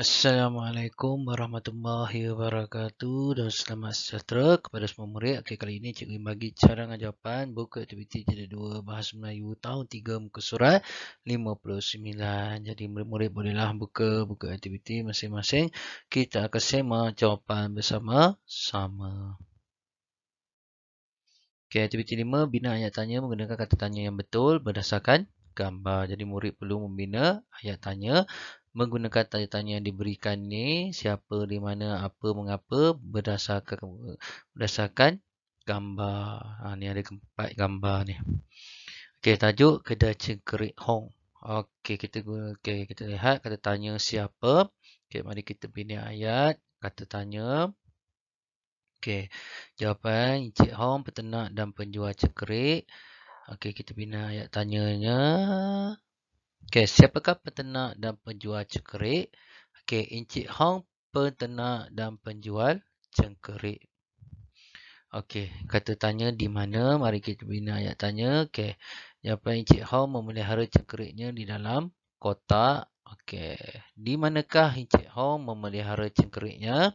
Assalamualaikum warahmatullahi wabarakatuh dan selamat sejahtera kepada semua murid. Okey kali ini cikgu bagi cara jawapan buku aktiviti jadi dua bahasa Melayu tahun 3 muka surat 59. Jadi murid-murid bolehlah buka buku aktiviti masing-masing. Kita akan sema jawapan bersama-sama. Okey aktiviti 5 bina ayat tanya menggunakan kata tanya yang betul berdasarkan gambar. Jadi murid perlu membina ayat tanya menggunakan tanya-tanya yang diberikan ni siapa di mana apa mengapa berdasarkan berdasarkan gambar ha, ni ada keempat gambar ni okey tajuk kedai cengkerik hong okey kita guna okey kita lihat kata tanya siapa okey mari kita bina ayat kata tanya okey jawapan cik hong peternak dan penjual cengkerik okey kita bina ayat tanyanya Okey, siapakah peternak dan penjual cengkerik? Okey, Encik Hong peternak dan penjual cengkerik. Okey, kata tanya di mana? Mari kita bina ayat tanya. Okey. Siapa Encik Hong memelihara cengkeriknya di dalam kota? Okey. Di manakah Encik Hong memelihara cengkeriknya?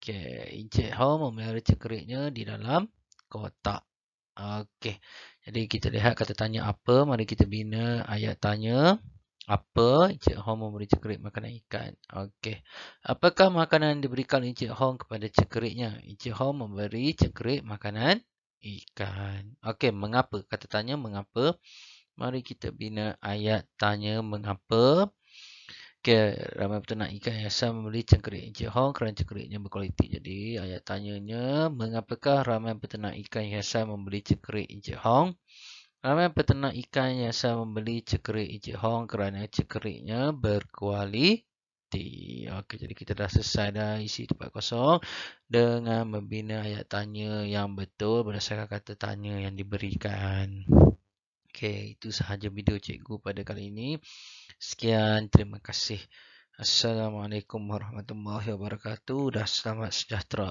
Okey, Encik Hong memelihara cengkeriknya di dalam kota. Okey. Jadi kita lihat kata tanya apa. Mari kita bina ayat tanya. Apa Encik Hong memberi cekerik makanan ikan? Okey. Apakah makanan diberikan Encik Hong kepada cekeriknya? Encik Hong memberi cekerik makanan ikan. Okey. Mengapa? Kata tanya mengapa? Mari kita bina ayat tanya Mengapa? Okey, ramai peternak ikan hiasan membeli cengkerik Encik Hong kerana cengkeriknya berkualiti. Jadi, ayat tanyanya, mengapakah ramai peternak ikan hiasan membeli cengkerik Encik Hong? Ramai peternak ikan hiasan membeli cengkerik Encik Hong kerana cengkeriknya berkualiti. Okey, jadi kita dah selesai dah isi tempat kosong dengan membina ayat tanya yang betul berdasarkan kata tanya yang diberikan. Okey, itu sahaja video cikgu pada kali ini. Sekian, terima kasih. Assalamualaikum warahmatullahi wabarakatuh. Dah selamat sejahtera.